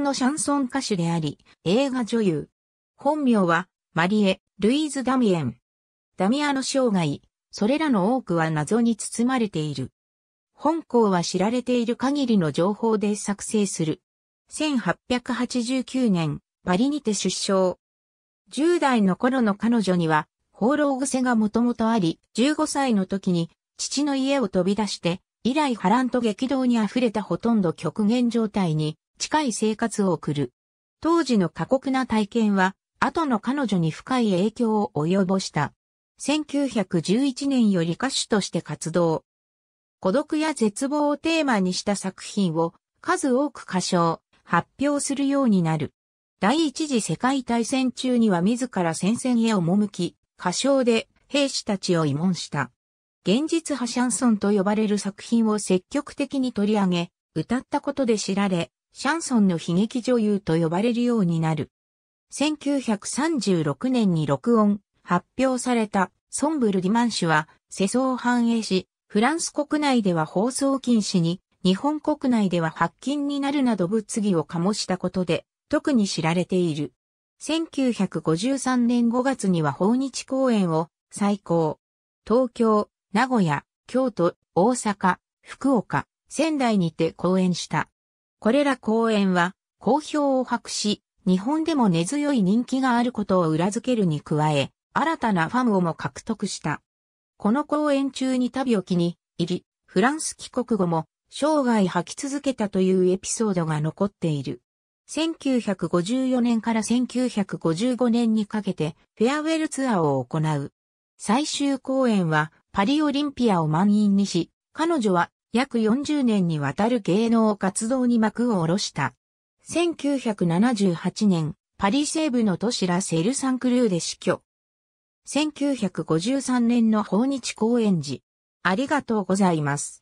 のシャンソン歌手であり、映画女優。本名は、マリエ・ルイーズ・ダミエン。ダミアの生涯、それらの多くは謎に包まれている。本校は知られている限りの情報で作成する。1889年、パリにて出生。10代の頃の彼女には、放浪癖がもともとあり、15歳の時に、父の家を飛び出して、以来波乱と激動に溢れたほとんど極限状態に近い生活を送る。当時の過酷な体験は、後の彼女に深い影響を及ぼした。1911年より歌手として活動。孤独や絶望をテーマにした作品を数多く歌唱、発表するようになる。第一次世界大戦中には自ら戦線へ赴き、歌唱で兵士たちを慰問した。現実派シャンソンと呼ばれる作品を積極的に取り上げ、歌ったことで知られ、シャンソンの悲劇女優と呼ばれるようになる。1936年に録音、発表されたソンブル・ディマンシュは世相を反映し、フランス国内では放送禁止に、日本国内では発禁になるなど物議を醸したことで、特に知られている。1953年5月には訪日公演を最高。東京、名古屋、京都、大阪、福岡、仙台にて公演した。これら公演は、好評を博し、日本でも根強い人気があることを裏付けるに加え、新たなファンをも獲得した。この公演中に旅を機に入り、フランス帰国後も生涯吐き続けたというエピソードが残っている。1954年から1955年にかけてフェアウェルツアーを行う。最終公演はパリオリンピアを満員にし、彼女は約40年にわたる芸能活動に幕を下ろした。1978年、パリ西部の都市ラ・セル・サンクルーで死去。1953年の訪日公演時。ありがとうございます。